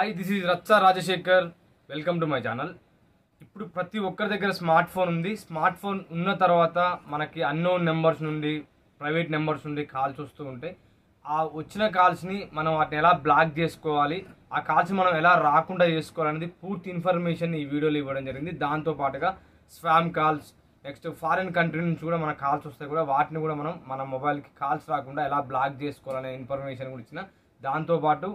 hi this is Ratsa Rajasekhar welcome to my channel ఇప్పుడు ప్రతి ఒక్కరి దగ్గర స్మార్ట్ ఫోన్ ఉంది స్మార్ట్ ఫోన్ ఉన్న తర్వాత మనకి అన్నోన్ నెంబర్స్ నుండి ప్రైవేట్ నెంబర్స్ నుండి కాల్స్ వస్తూ ఉంటాయి ఆ వచ్చిన కాల్స్ని మనం వాటిని ఎలా బ్లాక్ చేసుకోవాలి ఆ కాల్స్ మనం ఎలా రాకుండా చేసుకోవాలనేది పూర్తి ఇన్ఫర్మేషన్ ఈ వీడియోలో ఇవ్వడం జరిగింది దాంతోపాటుగా spam calls next foreign country నుంచి కూడా మన కాల్స్ వస్తాయి కూడా వాటిని కూడా మనం మన మొబైల్కి కాల్స్ రాకుండా ఎలా బ్లాక్ చేసుకోవాలనే ఇన్ఫర్మేషన్ కూడా ఇచ్చిన దాంతోపాటు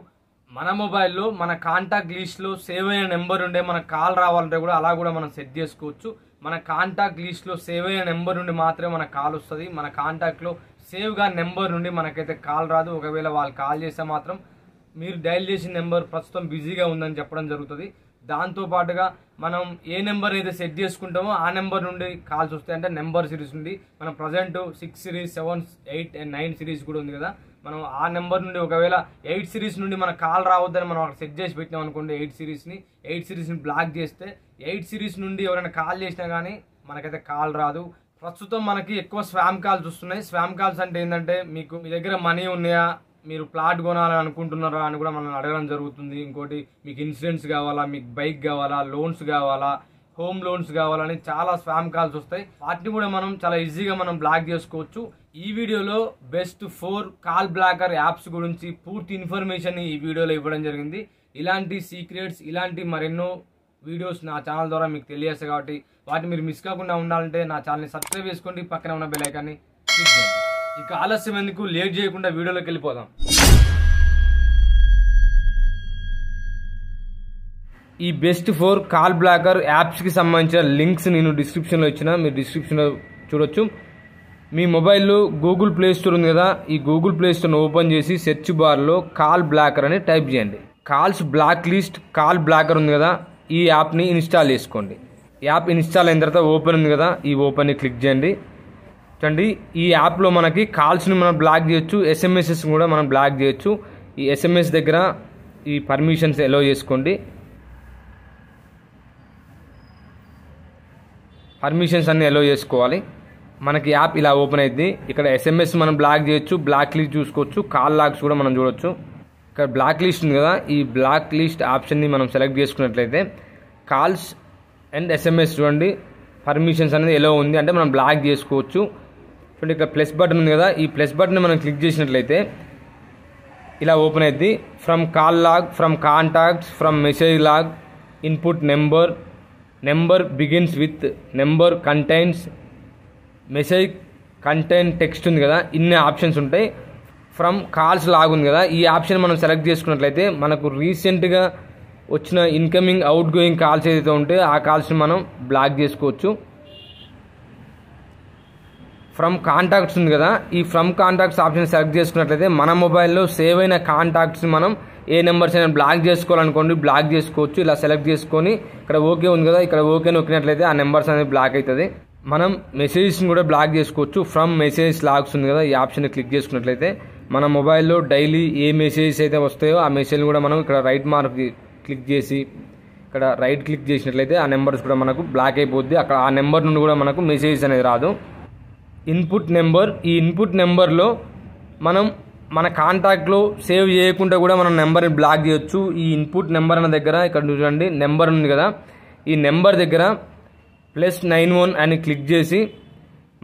మన మొబైల్లో మన కాంటాక్ట్ లిస్ట్లో సేవ్ అయిన నెంబర్ ఉండే మన కాల్ రావాలంటే కూడా అలా కూడా మనం సెట్ చేసుకోవచ్చు మన కాంటాక్ట్ లిస్ట్లో సేవ్ అయిన నెంబర్ నుండి మాత్రమే మన కాల్ వస్తుంది మన కాంటాక్ట్లో సేవ్గా నెంబర్ నుండి మనకైతే కాల్ రాదు ఒకవేళ వాళ్ళు కాల్ చేస్తే మాత్రం మీరు డయల్ చేసిన నెంబర్ ప్రస్తుతం బిజీగా ఉందని చెప్పడం జరుగుతుంది దాంతోపాటుగా మనం ఏ నెంబర్ అయితే సెట్ చేసుకుంటామో ఆ నెంబర్ నుండి కాల్స్ వస్తాయి అంటే నెంబర్ సిరీస్ నుండి మనం present six series seven eight and nine series కూడా ఉంది కదా మనం ఆ నెంబర్ నుండి ఒకవేళ ఎయిట్ సిరీస్ నుండి మన కాల్ రావద్దని మనం అక్కడ సెట్ చేసి పెట్టినాం అనుకోండి ఎయిట్ సిరీస్ని ఎయిట్ సిరీస్ని బ్లాక్ చేస్తే ఎయిట్ సిరీస్ నుండి ఎవరైనా కాల్ చేసినా కానీ మనకైతే కాల్ రాదు ప్రస్తుతం మనకి ఎక్కువ స్వామ్ కాల్స్ వస్తున్నాయి స్వామ్ కాల్స్ అంటే ఏంటంటే మీకు మీ దగ్గర మనీ ఉన్నాయా మీరు ప్లాట్ కొనాలని అనుకుంటున్నారా అని కూడా మనం అడగడం జరుగుతుంది ఇంకోటి మీకు ఇన్సూరెన్స్ కావాలా మీకు బైక్ కావాలా లోన్స్ కావాలా హోమ్ లోన్స్ కావాలని చాలా స్వామ్ కాల్స్ వస్తాయి వాటిని కూడా మనం చాలా ఈజీగా మనం బ్లాక్ చేసుకోవచ్చు ఈ వీడియోలో best four call blocker apps గురించి పూర్తి ఇన్ఫర్మేషన్ ఈ వీడియోలో ఇవ్వడం జరిగింది ఇలాంటి సీక్రెట్స్ ఇలాంటి మరెన్నో వీడియోస్ నా ఛానల్ ద్వారా మీకు తెలియస్తాయి కాబట్టి వాటిని మీరు మిస్ కాకుండా ఉండాలంటే నా ఛానల్ని సబ్స్క్రైబ్ చేసుకోండి పక్కన ఉన్న బెల్ ఐకాన్ని క్లిక్ చేయండి ఇక ఆలస్యం ఎందుకు లేట్ చేయకుండా వీడియోలోకి వెళ్ళిపోదాం ఈ బెస్ట్ ఫోర్ కాల్ బ్లాకర్ యాప్స్కి సంబంధించిన లింక్స్ నేను డిస్క్రిప్షన్లో ఇచ్చిన మీరు డిస్క్రిప్షన్లో చూడొచ్చు మీ మొబైల్లో గూగుల్ ప్లే స్టోర్ ఉంది కదా ఈ గూగుల్ ప్లే స్టోర్ని ఓపెన్ చేసి సెర్చ్ బార్లో కాల్ బ్లాకర్ అని టైప్ చేయండి calls block list call blocker ఉంది కదా ఈ యాప్ని ఇన్స్టాల్ చేసుకోండి యాప్ ఇన్స్టాల్ అయిన తర్వాత ఓపెన్ ఉంది కదా ఈ ఓపెన్ని క్లిక్ చేయండి చూడండి ఈ యాప్లో మనకి కాల్స్ని మనం బ్లాక్ చేయొచ్చు ఎస్ఎంఎస్ఎస్ కూడా మనం బ్లాక్ చేయొచ్చు ఈ ఎస్ఎంఎస్ దగ్గర ఈ పర్మిషన్స్ ఎలో చేసుకోండి పర్మిషన్స్ అన్నీ ఎలో చేసుకోవాలి మనకి యాప్ ఇలా ఓపెన్ అయింది ఇక్కడ ఎస్ఎంఎస్ మనం బ్లాక్ చేయొచ్చు బ్లాక్ లిస్ట్ చూసుకోవచ్చు కాల్ లాగ్స్ కూడా మనం చూడొచ్చు ఇక్కడ బ్లాక్ లిస్ట్ ఉంది కదా ఈ బ్లాక్ లిస్ట్ ఆప్షన్ని మనం సెలెక్ట్ చేసుకున్నట్లయితే కాల్స్ అండ్ ఎస్ఎంఎస్ చూడండి పర్మిషన్స్ అనేది ఎలా ఉంది అంటే మనం బ్లాక్ చేసుకోవచ్చు చూడండి ఇక్కడ ప్లస్ బటన్ ఉంది కదా ఈ ప్లస్ బటన్ మనం క్లిక్ చేసినట్లయితే ఇలా ఓపెన్ అయింది from call log from contacts from message log input number number begins with number contains message contain text ఉంది కదా ఇన్ని ఆప్షన్స్ ఉంటాయి ఫ్రమ్ కాల్స్ లాగుంది కదా ఈ ఆప్షన్ మనం సెలెక్ట్ చేసుకున్నట్లయితే మనకు రీసెంట్గా వచ్చిన ఇన్కమింగ్ అవుట్ గోయింగ్ కాల్స్ ఏదైతే ఉంటే ఆ కాల్స్ని మనం బ్లాక్ చేసుకోవచ్చు ఫ్రమ్ కాంటాక్ట్స్ ఉంది కదా ఈ ఫ్రమ్ కాంటాక్ట్స్ ఆప్షన్ సెలెక్ట్ చేసుకున్నట్లయితే మన మొబైల్లో సేవ్ అయిన కాంటాక్ట్స్ని మనం ఏ నెంబర్స్ అయినా బ్లాక్ చేసుకోవాలనుకోండి బ్లాక్ చేసుకోవచ్చు ఇలా సెలెక్ట్ చేసుకొని ఇక్కడ ఓకే ఉంది కదా ఇక్కడ ఓకే నొక్కినట్లయితే ఆ నెంబర్స్ అనేది బ్లాక్ అవుతుంది మనం మెసేజెస్ని కూడా బ్లాక్ చేసుకోవచ్చు ఫ్రమ్ మెసేజ్ లాగ్స్ ఉంది కదా ఈ ఆప్షన్ క్లిక్ చేసుకున్నట్లయితే మన మొబైల్లో డైలీ ఏ మెసేజెస్ అయితే వస్తాయో ఆ మెసేజ్ కూడా మనం ఇక్కడ రైట్ మార్క్ క్లిక్ చేసి ఇక్కడ రైట్ క్లిక్ చేసినట్లయితే ఆ నెంబర్స్ కూడా మనకు బ్లాక్ అయిపోద్ది అక్కడ ఆ నెంబర్ నుండి కూడా మనకు మెసేజెస్ అనేది రాదు ఇన్పుట్ నెంబర్ ఈ ఇన్పుట్ నెంబర్లో మనం మన కాంటాక్ట్లో సేవ్ చేయకుండా కూడా మనం నెంబర్ని బ్లాక్ చేయొచ్చు ఈ ఇన్పుట్ నెంబర్ అన్న దగ్గర ఇక్కడ చూడండి నెంబర్ ఉంది కదా ఈ నెంబర్ దగ్గర ప్లస్ నైన్ వన్ అని క్లిక్ చేసి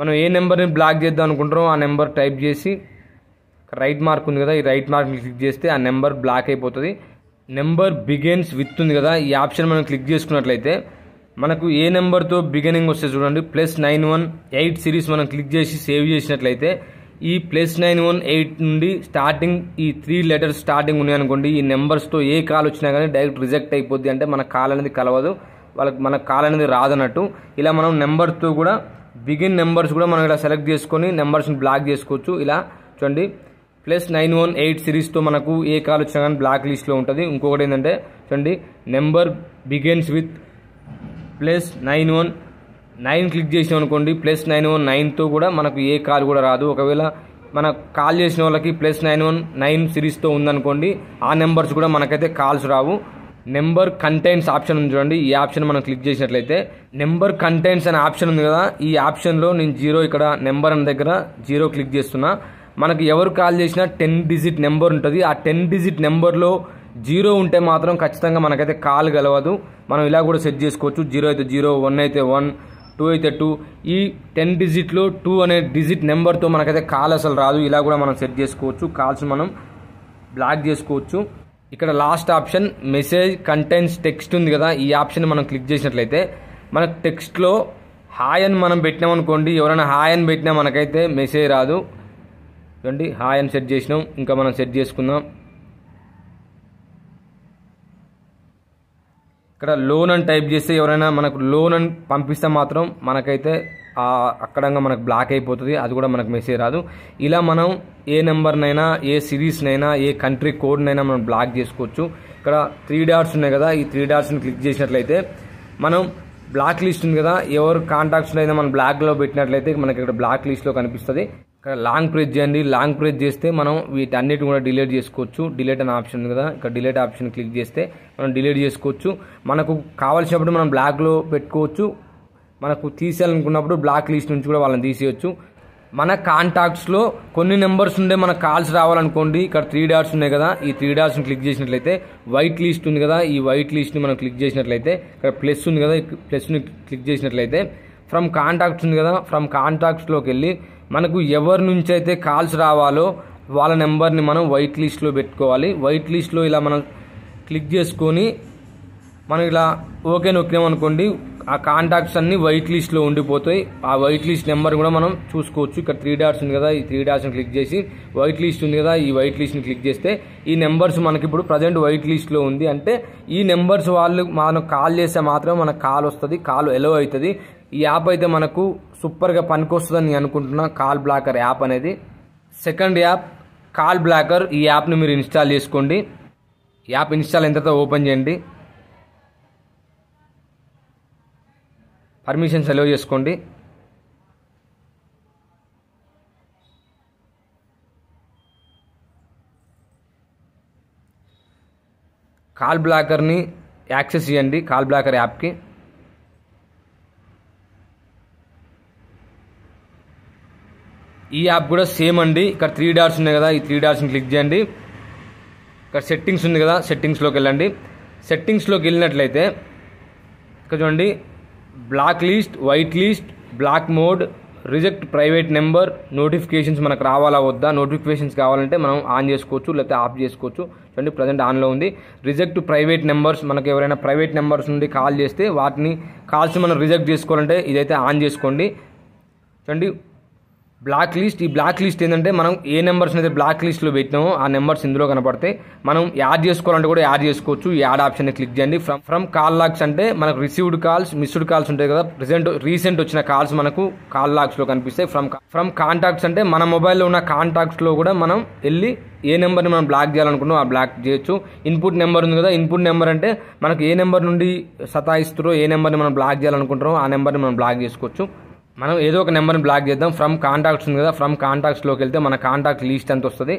మనం ఏ నెంబర్ని బ్లాక్ చేద్దాం అనుకుంటారో ఆ నెంబర్ టైప్ చేసి రైట్ మార్క్ ఉంది కదా ఈ రైట్ మార్క్ని క్లిక్ చేస్తే ఆ నెంబర్ బ్లాక్ అయిపోతుంది నెంబర్ బిగెన్స్ విత్ ఉంది కదా ఈ ఆప్షన్ మనం క్లిక్ చేసుకున్నట్లయితే మనకు ఏ నెంబర్తో బిగినింగ్ వస్తే చూడండి plus nine one eight series మనం క్లిక్ చేసి సేవ్ చేసినట్లయితే ఈ ప్లస్ నైన్ వన్ ఎయిట్ నుండి స్టార్టింగ్ ఈ త్రీ లెటర్స్ స్టార్టింగ్ ఉన్నాయనుకోండి ఈ నెంబర్స్తో ఏ కాల్ వచ్చినా కానీ డైరెక్ట్ రిజెక్ట్ అయిపోద్ది అంటే మన కాల్ అనేది కలవదు వాళ్ళకి మన కాల్ అనేది రాదన్నట్టు ఇలా మనం నెంబర్తో కూడా బిగిన్ నెంబర్స్ కూడా మనం ఇలా సెలెక్ట్ చేసుకొని నెంబర్స్ని బ్లాక్ చేసుకోవచ్చు ఇలా చూడండి ప్లస్ నైన్ వన్ ఎయిట్ సిరీస్తో మనకు ఏ కాల్ వచ్చినా కానీ బ్లాక్ లిస్ట్లో ఉంటుంది ఇంకొకటి ఏంటంటే చూడండి number begins with plus nine one nine click చేసినాం అనుకోండి ప్లస్ నైన్ వన్ నైన్తో కూడా మనకు ఏ కాల్ కూడా రాదు ఒకవేళ మన కాల్ చేసిన వాళ్ళకి ప్లస్ నైన్ వన్ నైన్ సిరీస్తో ఉందనుకోండి ఆ నెంబర్స్ కూడా మనకైతే కాల్స్ రావు నెంబర్ కంటైన్స్ ఆప్షన్ ఉంది చూడండి ఈ ఆప్షన్ మనం క్లిక్ చేసినట్లయితే నెంబర్ కంటైన్స్ అనే ఆప్షన్ ఉంది కదా ఈ ఆప్షన్లో నేను జీరో ఇక్కడ నెంబర్ అనే దగ్గర జీరో క్లిక్ చేస్తున్నా మనకు ఎవరు కాల్ చేసినా టెన్ డిజిట్ నెంబర్ ఉంటుంది ఆ టెన్ డిజిట్ నెంబర్లో జీరో ఉంటే మాత్రం ఖచ్చితంగా మనకైతే కాల్ కలవదు మనం ఇలా కూడా సెట్ చేసుకోవచ్చు జీరో అయితే జీరో వన్ అయితే వన్ టూ అయితే టూ ఈ టెన్ డిజిట్లో టూ అనే డిజిట్ నెంబర్తో మనకైతే కాల్ అసలు రాదు ఇలా కూడా మనం సెట్ చేసుకోవచ్చు కాల్స్ మనం బ్లాక్ చేసుకోవచ్చు ఇక్కడ last option message contents text ఉంది కదా ఈ ఆప్షన్ మనం క్లిక్ చేసినట్లయితే మన టెక్స్ట్లో హాయ్ అని మనం పెట్టినాం అనుకోండి ఎవరైనా హాయ్ అని పెట్టినా మనకైతే మెసేజ్ రాదు చూడండి హాయ్ అని సెట్ చేసినాం ఇంకా మనం సెట్ చేసుకుందాం ఇక్కడ లోన్ అని టైప్ చేస్తే ఎవరైనా మనకు లోన్ అని పంపిస్తే మాత్రం మనకైతే అక్కడంగా మనకు బ్లాక్ అయిపోతుంది అది కూడా మనకు మెసేజ్ రాదు ఇలా మనం ఏ నెంబర్నైనా ఏ సిరీస్నైనా ఏ కంట్రీ కోడ్నైనా మనం బ్లాక్ చేసుకోవచ్చు ఇక్కడ త్రీ డాట్స్ ఉన్నాయి కదా ఈ త్రీ డాట్స్ని క్లిక్ చేసినట్లయితే మనం బ్లాక్ లిస్ట్ ఉంది కదా ఎవరు కాంటాక్ట్స్ అయితే మనం బ్లాక్లో పెట్టినట్లయితే మనకి ఇక్కడ బ్లాక్ లిస్ట్లో కనిపిస్తుంది ఇక్కడ లాంగ్ ప్రెస్ చేయండి లాంగ్ ప్రెస్ చేస్తే మనం వీటన్నిటి కూడా డిలీట్ చేసుకోవచ్చు డిలీట్ అనే ఆప్షన్ ఉంది కదా ఇక్కడ డిలీట్ ఆప్షన్ క్లిక్ చేస్తే మనం డిలీట్ చేసుకోవచ్చు మనకు కావాల్సినప్పుడు మనం బ్లాక్లో పెట్టుకోవచ్చు మనకు తీసేయాలనుకున్నప్పుడు బ్లాక్ లిస్ట్ నుంచి కూడా వాళ్ళని తీసేయచ్చు మన కాంటాక్ట్స్లో కొన్ని నెంబర్స్ ఉండే మన కాల్స్ రావాలనుకోండి ఇక్కడ త్రీ డాట్స్ ఉన్నాయి కదా ఈ త్రీ డాట్స్ని క్లిక్ చేసినట్లయితే వైట్ లిస్ట్ ఉంది కదా ఈ వైట్ లిస్ట్ని మనం క్లిక్ చేసినట్లయితే ఇక్కడ ప్లస్ ఉంది కదా ప్లస్ని క్లిక్ చేసినట్లయితే ఫ్రమ్ కాంటాక్ట్స్ ఉంది కదా ఫ్రమ్ కాంటాక్ట్స్లోకి వెళ్ళి మనకు ఎవరి నుంచి అయితే కాల్స్ రావాలో వాళ్ళ నెంబర్ని మనం వైట్ లిస్ట్లో పెట్టుకోవాలి వైట్ లిస్ట్లో ఇలా మనం క్లిక్ చేసుకొని మనం ఇలా ఓకే నొక్కినామనుకోండి ఆ కాంటాక్ట్స్ అన్నీ వైట్ లిస్ట్లో ఉండిపోతాయి ఆ వైట్ లిస్ట్ నెంబర్ కూడా మనం చూసుకోవచ్చు ఇక్కడ త్రీ డాట్స్ ఉంది కదా ఈ త్రీ డాట్స్ని క్లిక్ చేసి వైట్ లిస్ట్ ఉంది కదా ఈ వైట్ లిస్ట్ని క్లిక్ చేస్తే ఈ నెంబర్స్ మనకి ఇప్పుడు ప్రజెంట్ వైట్ లిస్ట్లో ఉంది అంటే ఈ నెంబర్స్ వాళ్ళు మనం కాల్ చేస్తే మాత్రం మనకు కాల్ వస్తుంది కాల్ ఎలో అవుతుంది ఈ యాప్ అయితే మనకు సూపర్గా పనికొస్తుందని అనుకుంటున్నా కాల్ బ్లాకర్ యాప్ అనేది సెకండ్ యాప్ కాల్ బ్లాకర్ ఈ యాప్ని మీరు ఇన్స్టాల్ చేసుకోండి యాప్ ఇన్స్టాల్ ఎంత ఓపెన్ చేయండి పర్మిషన్ సెలవు చేసుకోండి కాల్ బ్లాకర్ని యాక్సెస్ చేయండి కాల్ బ్లాకర్ యాప్కి ఈ యాప్ కూడా సేమ్ అండి ఇక్కడ త్రీ డాట్స్ ఉన్నాయి కదా ఈ త్రీ డాట్స్ని క్లిక్ చేయండి ఇక్కడ సెట్టింగ్స్ ఉంది కదా సెట్టింగ్స్లోకి వెళ్ళండి సెట్టింగ్స్లోకి వెళ్ళినట్లయితే ఇక్కడ చూడండి block list white list block mode reject private number notifications మనకు రావాలా వద్దా నోటిఫికేషన్స్ కావాలంటే మనం ఆన్ చేసుకోవచ్చు లేకపోతే ఆఫ్ చేసుకోవచ్చు చూడండి ప్రజెంట్ ఆన్లో ఉంది రిజెక్ట్ ప్రైవేట్ నెంబర్స్ మనకు ఎవరైనా ప్రైవేట్ నెంబర్స్ నుండి కాల్ చేస్తే వాటిని కాల్స్ మనం రిజెక్ట్ చేసుకోవాలంటే ఇదైతే ఆన్ చేసుకోండి చూడండి బ్లాక్ లిస్ట్ ఈ బ్లాక్ లిస్ట్ ఏంటంటే మనం ఏ నెంబర్స్ అయితే బ్లాక్ లిస్ట్లో పెట్టినామో ఆ నెంబర్స్ ఇందులో కనపడతాయి మనం యాడ్ చేసుకోవాలంటే కూడా యాడ్ చేసుకోవచ్చు యాడ్ ఆప్షన్ క్లిక్ చేయండి ఫ్రమ్ ఫ్రమ్ కాల్ లాగ్స్ అంటే మనకు రిసీవ్డ్ కాల్స్ మిస్డ్ కాల్స్ ఉంటాయి కదా ప్రెసెంట్ రీసెంట్ వచ్చిన కాల్స్ మనకు కాల్ లాగ్స్లో కనిపిస్తాయి ఫ్రమ్ ఫ్రమ్ కాంటాక్ట్స్ అంటే మన మొబైల్లో ఉన్న కాంటాక్ట్స్లో కూడా మనం వెళ్ళి ఏ నెంబర్ని మనం బ్లాక్ చేయాలనుకున్నాం ఆ బ్లాక్ చేయొచ్చు ఇన్పుట్ నెంబర్ ఉంది కదా ఇన్పుట్ నెంబర్ అంటే మనకు ఏ నెంబర్ నుండి సతాయిస్తారో ఏ నెంబర్ని మనం బ్లాక్ చేయాలనుకుంటారో ఆ నెంబర్ని మనం బ్లాక్ చేసుకోవచ్చు మనం ఏదో ఒక నెంబర్ని బ్లాక్ చేద్దాం ఫ్రమ్ కాంటాక్ట్స్ ఉంది కదా ఫ్రమ్ కాంటాక్ట్స్లోకి వెళ్తే మన కాంటాక్ట్ లిస్ట్ ఎంత వస్తుంది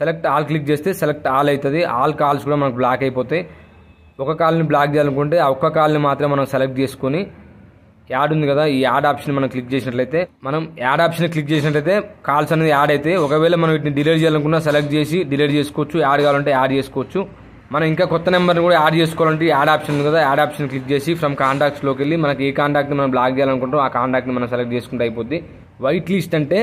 సెలెక్ట్ ఆల్ క్లిక్ చేస్తే సెలెక్ట్ ఆల్ అవుతుంది ఆల్ కాల్స్ కూడా మనకు బ్లాక్ అయిపోతాయి ఒక కాల్ని బ్లాక్ చేయాలనుకుంటే ఆ ఒక్క కాల్ని మాత్రం మనం సెలెక్ట్ చేసుకొని యాడ్ ఉంది కదా ఈ యాడ్ ఆప్షన్ మనం క్లిక్ చేసినట్లయితే మనం యాడ్ ఆప్షన్ క్లిక్ చేసినట్లయితే కాల్స్ అనేది యాడ్ అయితే ఒకవేళ మనం వీటిని డిలీట్ చేయాలనుకున్నా సెలెక్ట్ చేసి డిలీట్ చేసుకోవచ్చు యాడ్ కావాలంటే యాడ్ చేసుకోవచ్చు మనం ఇంకా కొత్త నెంబర్ని కూడా యాడ్ చేసుకోవాలంటే యాడ్ ఆప్షన్ ఉంది కదా యాడ్ ఆప్షన్ క్లిక్ చేసి ఫ్రమ్ కాంటాక్ట్స్లోకి వెళ్ళి మనకి ఏ కాంటాక్ట్ని మనం బ్లాక్ చేయాలనుకుంటాం ఆ కాంటాక్ట్ని మనం సెలెక్ట్ చేసుకుంటే అయిపోద్ది వైట్ లిస్ట్ అంటే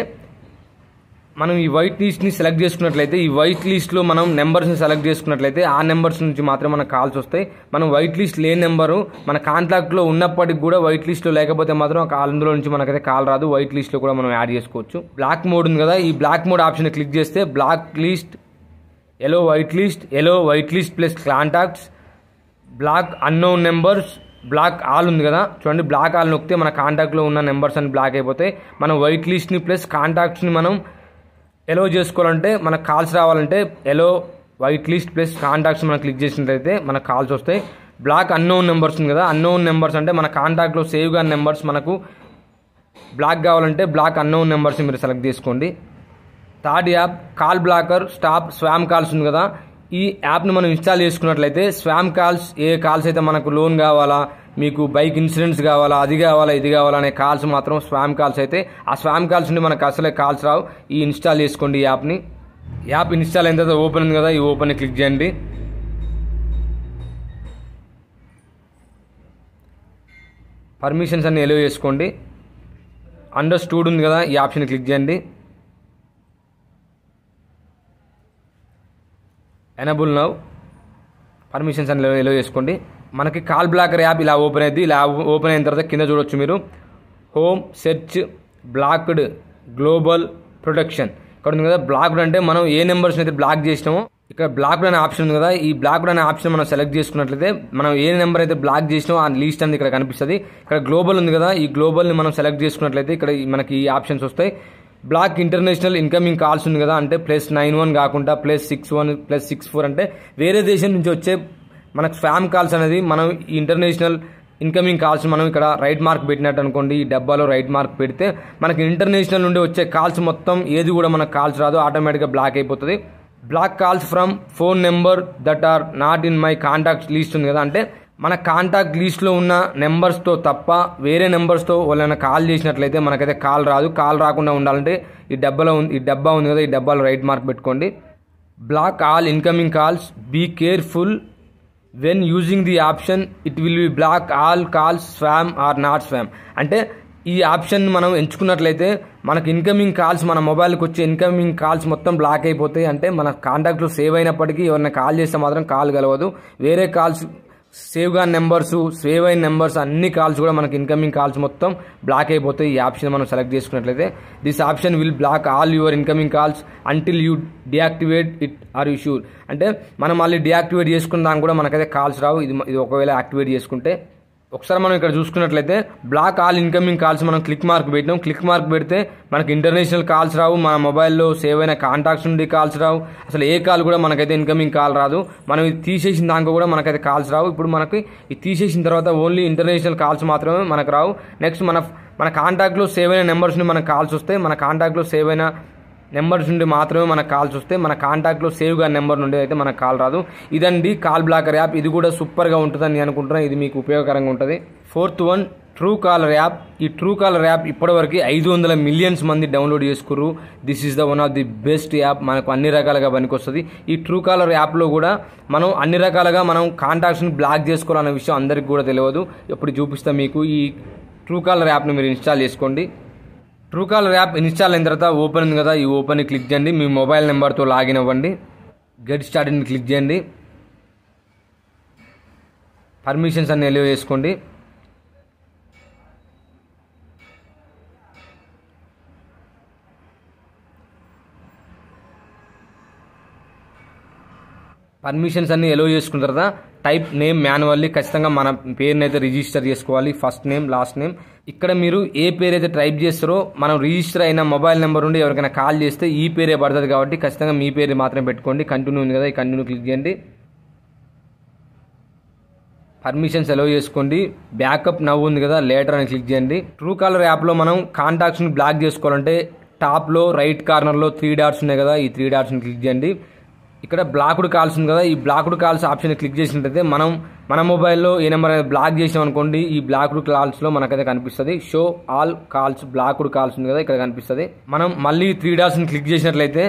మనం ఈ వైట్ లిస్ట్ని సెలెక్ట్ చేసుకున్నట్లయితే ఈ వైట్ లిస్ట్లో మనం నెంబర్స్ని సెలెక్ట్ చేసుకున్నట్లయితే ఆ నెంబర్స్ నుంచి మాత్రమే మనకు కాల్స్ వస్తాయి మనం వైట్ లిస్ట్ లేని నెంబరు మన కాంటాక్ట్లో ఉన్నప్పటికి కూడా వైట్ లిస్ట్లో లేకపోతే మాత్రం అందులో నుంచి మనకైతే కాల్ రాదు వైట్ లిస్ట్లో కూడా మనం యాడ్ చేసుకోవచ్చు బ్లాక్ మోడ్ ఉంది కదా ఈ బ్లాక్ మోడ్ ఆప్షన్ క్లిక్ చేస్తే block list allow white list allow white list plus contacts block unknown numbers block all ఉంది కదా చూడండి బ్లాక్ ఆల్ నొక్కితే మన కాంటాక్ట్లో ఉన్న నెంబర్స్ అన్ని బ్లాక్ అయిపోతాయి మనం వైట్ లిస్ట్ని ప్లస్ కాంటాక్ట్స్ని మనం ఎలో చేసుకోవాలంటే మనకు కాల్స్ రావాలంటే allow white list plus contacts మనం క్లిక్ చేసినట్లయితే మనకు కాల్స్ వస్తాయి బ్లాక్ అన్నోన్ నెంబర్స్ ఉంది కదా అన్నోన్ నెంబర్స్ అంటే మన కాంటాక్ట్లో సేవ్గా నెంబర్స్ మనకు బ్లాక్ కావాలంటే బ్లాక్ అన్నోన్ నెంబర్స్ మీరు సెలెక్ట్ చేసుకోండి third app call blocker stop spam calls ఉంది కదా ఈ యాప్ని మనం ఇన్స్టాల్ చేసుకున్నట్లయితే స్వామ్ కాల్స్ ఏ కాల్స్ అయితే మనకు లోన్ కావాలా మీకు బైక్ ఇన్సూరెన్స్ కావాలా అది కావాలా ఇది కావాలా అనే కాల్స్ మాత్రం స్వామ్ కాల్స్ అయితే ఆ స్వామ్ కాల్స్ నుండి మనకు అసలే కాల్స్ రావు ఈ ఇన్స్టాల్ చేసుకోండి ఈ యాప్ని యాప్ ఇన్స్టాల్ అయిన తర్వాత ఓపెన్ ఉంది కదా ఈ ఓపెన్ని క్లిక్ చేయండి పర్మిషన్స్ అన్ని ఎలో చేసుకోండి అండర్ స్టూడ్ ఉంది కదా ఈ ఆప్షన్ క్లిక్ చేయండి ఎనబుల్ నవ్ పర్మిషన్స్ అని ఎలా చేసుకోండి మనకి కాల్ బ్లాకర్ యాప్ ఇలా ఓపెన్ అయింది ఇలా ఓపెన్ అయిన తర్వాత కింద చూడొచ్చు మీరు home search blocked global protection ఇక్కడ ఉంది కదా బ్లాక్డ్ అంటే మనం ఏ నెంబర్స్ని అయితే బ్లాక్ చేసినామో ఇక్కడ బ్లాక్డ్ అనే ఆప్షన్ ఉంది కదా ఈ బ్లాక్డ్ అనే ఆప్షన్ మనం సెలెక్ట్ చేసుకున్నట్లయితే మనం ఏ నెంబర్ అయితే బ్లాక్ చేసినామో ఆ లీస్ట్ అనేది ఇక్కడ కనిపిస్తుంది ఇక్కడ గ్లోబల్ ఉంది కదా ఈ గ్లోబల్ని మనం సెలెక్ట్ చేసుకున్నట్లయితే ఇక్కడ మనకి ఈ ఆప్షన్స్ వస్తాయి బ్లాక్ ఇంటర్నేషనల్ ఇన్కమింగ్ కాల్స్ ఉంది కదా అంటే ప్లస్ నైన్ వన్ కాకుండా plus six one plus six four అంటే వేరే దేశం నుంచి వచ్చే మనకు స్వామ్ కాల్స్ అనేది మనం ఇంటర్నేషనల్ ఇన్కమింగ్ కాల్స్ మనం ఇక్కడ రైట్ మార్క్ పెట్టినట్టు అనుకోండి ఈ డబ్బాలో రైట్ మార్క్ పెడితే మనకి ఇంటర్నేషనల్ నుండి వచ్చే కాల్స్ మొత్తం ఏది కూడా మనకు కాల్స్ రాదు ఆటోమేటిక్గా బ్లాక్ అయిపోతుంది block calls from phone number that are not in my contact list ఉంది కదా అంటే మన కాంటాక్ట్ లిస్ట్లో ఉన్న నెంబర్స్తో తప్ప వేరే నెంబర్స్తో వాళ్ళైనా కాల్ చేసినట్లయితే మనకైతే కాల్ రాదు కాల్ రాకుండా ఉండాలంటే ఈ డబ్బాలో ఉంది ఈ డబ్బా ఉంది కదా ఈ డబ్బాలో రైట్ మార్క్ పెట్టుకోండి block all incoming calls be careful when using the option it will be block all calls spam are not spam అంటే ఈ ఆప్షన్ మనం ఎంచుకున్నట్లయితే మనకు ఇన్కమింగ్ కాల్స్ మన మొబైల్కి వచ్చే ఇన్కమింగ్ కాల్స్ మొత్తం బ్లాక్ అయిపోతాయి అంటే మన కాంటాక్ట్లో సేవ్ అయినప్పటికీ ఎవరైనా కాల్ చేస్తే మాత్రం కాల్ కలవదు వేరే కాల్స్ సేవ్ గా నెంబర్స్ సేవ్ అయిన నెంబర్స్ అన్ని కాల్స్ కూడా మనకి ఇన్కమింగ్ కాల్స్ మొత్తం బ్లాక్ అయిపోతాయి ఈ ఆప్షన్ మనం సెలెక్ట్ చేసుకున్నట్లయితే this option will block all your incoming calls until you deactivate it are you sure అంటే మనం మళ్ళీ డియాక్టివేట్ చేసుకున్న దానికి కూడా మనకైతే కాల్స్ రావు ఇది ఇది ఒకవేళ యాక్టివేట్ చేసుకుంటే ఒకసారి మనం ఇక్కడ చూసుకున్నట్లయితే బ్లాక్ ఆల్ ఇన్కమింగ్ కాల్స్ మనం క్లిక్ మార్క్ పెట్టాం క్లిక్ మార్క్ పెడితే మనకి ఇంటర్నేషనల్ కాల్స్ రావు మన మొబైల్లో సేవ్ అయిన కాంటాక్ట్స్ నుండి కాల్స్ రావు అసలు ఏ కాల్ కూడా మనకైతే ఇన్కమింగ్ కాల్ రాదు మనం ఇది తీసేసిన దాంట్లో కూడా మనకైతే కాల్స్ రావు ఇప్పుడు మనకి ఇది తీసేసిన తర్వాత ఓన్లీ ఇంటర్నేషనల్ కాల్స్ మాత్రమే మనకు రావు నెక్స్ట్ మన మన కాంటాక్ట్లో సేవ్ అయిన నెంబర్స్ని మనకు కాల్స్ వస్తాయి మన కాంటాక్ట్లో సేవ్ అయిన నెంబర్స్ నుండి మాత్రమే మన కాల్స్ వస్తే మన కాంటాక్ట్లో సేవ్ నెంబర్ నుండి అయితే మనకు కాల్ రాదు ఇదండి కాల్ బ్లాకర్ యాప్ ఇది కూడా సూపర్గా ఉంటుందని అనుకుంటున్నాను ఇది మీకు ఉపయోగకరంగా ఉంటుంది fourth one true caller app ఈ ట్రూ కాలర్ యాప్ ఇప్పటివరకు ఐదు వందల మిలియన్స్ మంది డౌన్లోడ్ చేసుకుర్రు this is the one of the best app మనకు అన్ని రకాలుగా పనికొస్తుంది ఈ ట్రూ కాలర్ యాప్లో కూడా మనం అన్ని రకాలుగా మనం కాంటాక్ట్స్ని బ్లాక్ చేసుకోవాలనే విషయం అందరికీ కూడా తెలియదు ఇప్పుడు చూపిస్తాం మీకు ఈ ట్రూ కాలర్ యాప్ను మీరు ఇన్స్టాల్ చేసుకోండి ట్రూకాలర్ యాప్ ఇన్స్టాల్ అయిన తర్వాత ఓపెన్ ఉంది కదా ఈ ఓపెన్ క్లిక్ చేయండి మీ మొబైల్ నెంబర్తో లాగిన్ అవ్వండి గెట్ స్టార్ట్ని క్లిక్ చేయండి పర్మిషన్స్ అన్ని ఎలివ్ చేసుకోండి పర్మిషన్స్ అన్ని ఎలో చేసుకున్న తర్వాత టైప్ నేమ్ మాన్యువల్లీ ఖచ్చితంగా మన పేరుని అయితే రిజిస్టర్ చేసుకోవాలి ఫస్ట్ నేమ్ లాస్ట్ నేమ్ ఇక్కడ మీరు ఏ పేరు అయితే టైప్ చేస్తారో మనం రిజిస్టర్ అయిన మొబైల్ నెంబర్ నుండి ఎవరికైనా కాల్ చేస్తే ఈ పేరే పడుతుంది కాబట్టి ఖచ్చితంగా మీ పేరు మాత్రమే పెట్టుకోండి కంటిన్యూ ఉంది కదా ఈ కంటిన్యూ క్లిక్ చేయండి పర్మిషన్స్ అలవ్ చేసుకోండి బ్యాకప్ నవ్వు ఉంది కదా లేటర్ అని క్లిక్ చేయండి ట్రూ కాలర్ యాప్లో మనం కాంటాక్ట్స్ని బ్లాక్ చేసుకోవాలంటే టాప్లో రైట్ కార్నర్లో త్రీ డాట్స్ ఉన్నాయి కదా ఈ త్రీ డాట్స్ని క్లిక్ చేయండి ఇక్కడ బ్లాక్డ్ కాల్స్ ఉంది కదా ఈ బ్లాక్డ్ కాల్స్ ఆప్షన్ క్లిక్ చేసినట్టయితే మనం మన మొబైల్లో ఏ నెంబర్ అయితే బ్లాక్ చేసాం అనుకోండి ఈ బ్లాక్డ్ కాల్స్లో మనకైతే కనిపిస్తుంది show all calls blocked calls ఉంది కదా ఇక్కడ కనిపిస్తుంది మనం మళ్ళీ త్రీ డాట్స్ని క్లిక్ చేసినట్లయితే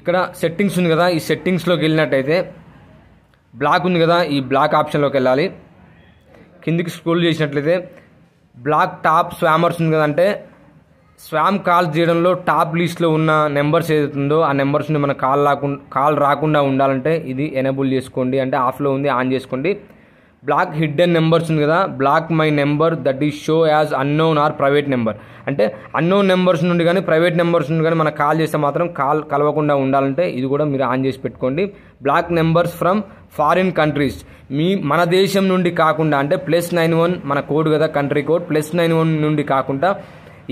ఇక్కడ సెట్టింగ్స్ ఉంది కదా ఈ సెట్టింగ్స్లోకి వెళ్ళినట్టయితే బ్లాక్ ఉంది కదా ఈ బ్లాక్ ఆప్షన్లోకి వెళ్ళాలి కిందికి స్క్రోల్ చేసినట్లయితే బ్లాక్ టాప్ స్వామర్స్ ఉంది కదంటే స్వామ్ కాల్ చేయడంలో టాప్ లిస్ట్లో ఉన్న నెంబర్స్ ఏదైతుందో ఆ నెంబర్స్ని మన కాల్ రాకుండా కాల్ రాకుండా ఉండాలంటే ఇది ఎనేబుల్ చేసుకోండి అంటే ఆఫ్లో ఉంది ఆన్ చేసుకోండి బ్లాక్ హిడ్డెన్ నెంబర్స్ ఉంది కదా block my number that is show as unknown or private number అంటే అన్నోన్ నెంబర్స్ నుండి కానీ ప్రైవేట్ నెంబర్స్ నుండి కానీ మనం కాల్ చేస్తే మాత్రం కాల్ కలవకుండా ఉండాలంటే ఇది కూడా మీరు ఆన్ చేసి పెట్టుకోండి block numbers from foreign countries మీ మన దేశం నుండి కాకుండా అంటే ప్లస్ నైన్ వన్ మన కోడ్ కదా country code plus nine one నుండి కాకుండా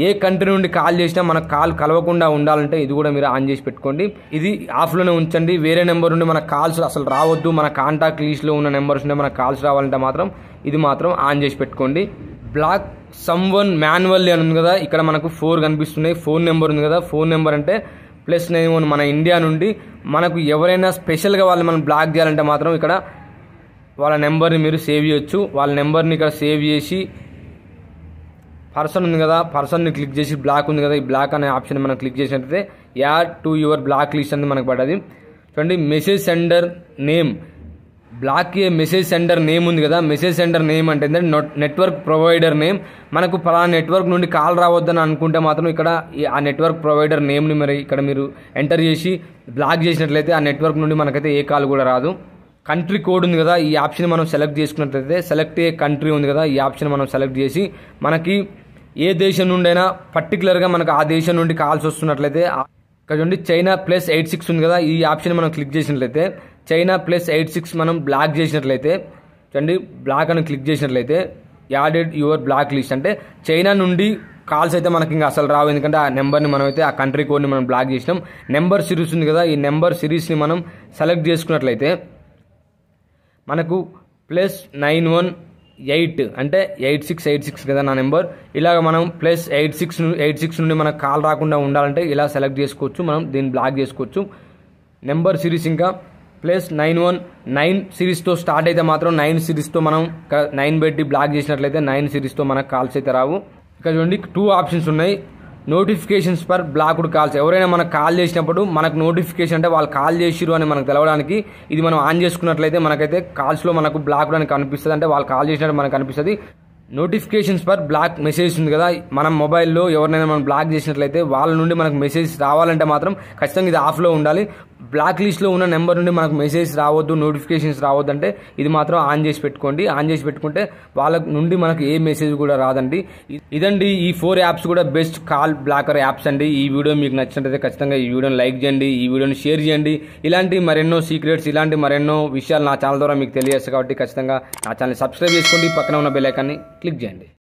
ఏ కంట్రీ నుండి కాల్ చేసినా మన కాల్ కలవకుండా ఉండాలంటే ఇది కూడా మీరు ఆన్ చేసి పెట్టుకోండి ఇది ఆఫ్లోనే ఉంచండి వేరే నెంబర్ నుండి మన కాల్స్ అసలు రావద్దు మన కాంటాక్ట్ లిస్ట్లో ఉన్న నెంబర్స్ ఉండే మన కాల్స్ రావాలంటే మాత్రం ఇది మాత్రం ఆన్ చేసి పెట్టుకోండి బ్లాక్ సమ్ వన్ మాన్యువల్ అని ఉంది కదా ఇక్కడ మనకు ఫోర్ కనిపిస్తున్నాయి ఫోన్ నెంబర్ ఉంది కదా ఫోన్ నెంబర్ అంటే ప్లస్ వన్ మన ఇండియా నుండి మనకు ఎవరైనా స్పెషల్గా వాళ్ళు మనం బ్లాక్ చేయాలంటే మాత్రం ఇక్కడ వాళ్ళ నెంబర్ని మీరు సేవ్ చేయొచ్చు వాళ్ళ నెంబర్ని ఇక్కడ సేవ్ చేసి పర్సన్ ఉంది కదా పర్సన్ని క్లిక్ చేసి బ్లాక్ ఉంది కదా ఈ బ్లాక్ అనే ఆప్షన్ మనం క్లిక్ చేసినట్లయితే add to your block list అనేది మనకు పడ్డది చూడండి message sender name block a message sender name ఉంది కదా మెసేజ్ సెండర్ నేమ్ అంటే ఏంటంటే నెట్వర్క్ ప్రొవైడర్ నేమ్ మనకు పలా నెట్వర్క్ నుండి కాల్ రావద్దని అనుకుంటే మాత్రం ఇక్కడ ఆ నెట్వర్క్ ప్రొవైడర్ నేమ్ని మరి ఇక్కడ మీరు ఎంటర్ చేసి బ్లాక్ చేసినట్లయితే ఆ నెట్వర్క్ నుండి మనకైతే ఏ కాల్ కూడా రాదు కంట్రీ కోడ్ ఉంది కదా ఈ ఆప్షన్ మనం సెలెక్ట్ చేసుకున్నట్లయితే సెలెక్ట్ ఏ కంట్రీ ఉంది కదా ఈ ఆప్షన్ మనం సెలెక్ట్ చేసి మనకి ఏ దేశం నుండైనా పర్టికులర్గా మనకు ఆ దేశం నుండి కాల్స్ వస్తున్నట్లయితే ఇక్కడ చూడండి చైనా ప్లస్ ఎయిట్ సిక్స్ ఉంది కదా ఈ ఆప్షన్ మనం క్లిక్ చేసినట్లయితే చైనా ప్లస్ ఎయిట్ సిక్స్ మనం బ్లాక్ చేసినట్లయితే చూడండి బ్లాక్ అని క్లిక్ చేసినట్లయితే యాడెడ్ యువర్ బ్లాక్ లిస్ట్ అంటే చైనా నుండి కాల్స్ అయితే మనకి ఇంకా అసలు రావు ఎందుకంటే ఆ నెంబర్ని మనం అయితే ఆ కంట్రీ కోడ్ని మనం బ్లాక్ చేసినాం నెంబర్ సిరీస్ ఉంది కదా ఈ నెంబర్ సిరీస్ని మనం సెలెక్ట్ చేసుకున్నట్లయితే మనకు ప్లస్ నైన్ వన్ ఎయిట్ అంటే ఎయిట్ సిక్స్ ఎయిట్ సిక్స్ కదా నా నెంబర్ ఇలాగ మనం plus eight six eight six నుండి మనకు కాల్ రాకుండా ఉండాలంటే ఇలా సెలెక్ట్ చేసుకోవచ్చు మనం దీన్ని బ్లాక్ చేసుకోవచ్చు నెంబర్ సిరీస్ ఇంకా ప్లస్ నైన్ వన్ నైన్ సిరీస్తో స్టార్ట్ అయితే మాత్రం నైన్ సిరీస్తో మనం నైన్ పెట్టి బ్లాక్ చేసినట్లయితే నైన్ సిరీస్తో మనకు కాల్స్ అయితే రావు ఇక్కడ చూడండి టూ ఆప్షన్స్ ఉన్నాయి నోటిఫికేషన్స్ పర్ బ్లాక్డ్ కాల్స్ ఎవరైనా మనకు కాల్ చేసినప్పుడు మనకు నోటిఫికేషన్ అంటే వాళ్ళు కాల్ చేసిరు అని మనకు తెలవడానికి ఇది మనం ఆన్ చేసుకున్నట్లయితే మనకైతే కాల్స్లో మనకు బ్లాక్డ్ అని కనిపిస్తుంది అంటే వాళ్ళు కాల్ చేసినట్టు మనకు కనిపిస్తుంది నోటిఫికేషన్స్ పర్ బ్లాక్ మెసేజ్ ఉంది కదా మనం మొబైల్లో ఎవరినైనా మనం బ్లాక్ చేసినట్లయితే వాళ్ళ నుండి మనకు మెసేజ్ రావాలంటే మాత్రం ఖచ్చితంగా ఇది ఆఫ్లో ఉండాలి బ్లాక్ లిస్ట్లో ఉన్న నెంబర్ నుండి మనకు మెసేజ్ రావద్దు నోటిఫికేషన్స్ రావద్దు అంటే ఇది మాత్రం ఆన్ చేసి పెట్టుకోండి ఆన్ చేసి పెట్టుకుంటే వాళ్ళ నుండి మనకు ఏ మెసేజ్ కూడా రాదండి ఇదండి ఈ ఫోర్ యాప్స్ కూడా బెస్ట్ కాల్ బ్లాకర్ యాప్స్ అండి ఈ వీడియో మీకు నచ్చినట్లయితే ఖచ్చితంగా ఈ వీడియోని లైక్ చేయండి ఈ వీడియోని షేర్ చేయండి ఇలాంటి మరెన్నో సీక్రెట్స్ ఇలాంటి మరెన్నో విషయాలు నా ఛానల్ ద్వారా మీకు తెలియజేస్తాయి కాబట్టి ఖచ్చితంగా నా ఛానల్ సబ్స్క్రైబ్ చేసుకోండి పక్కన ఉన్న బెల్ ఐకాన్ని క్లిక్ చేయండి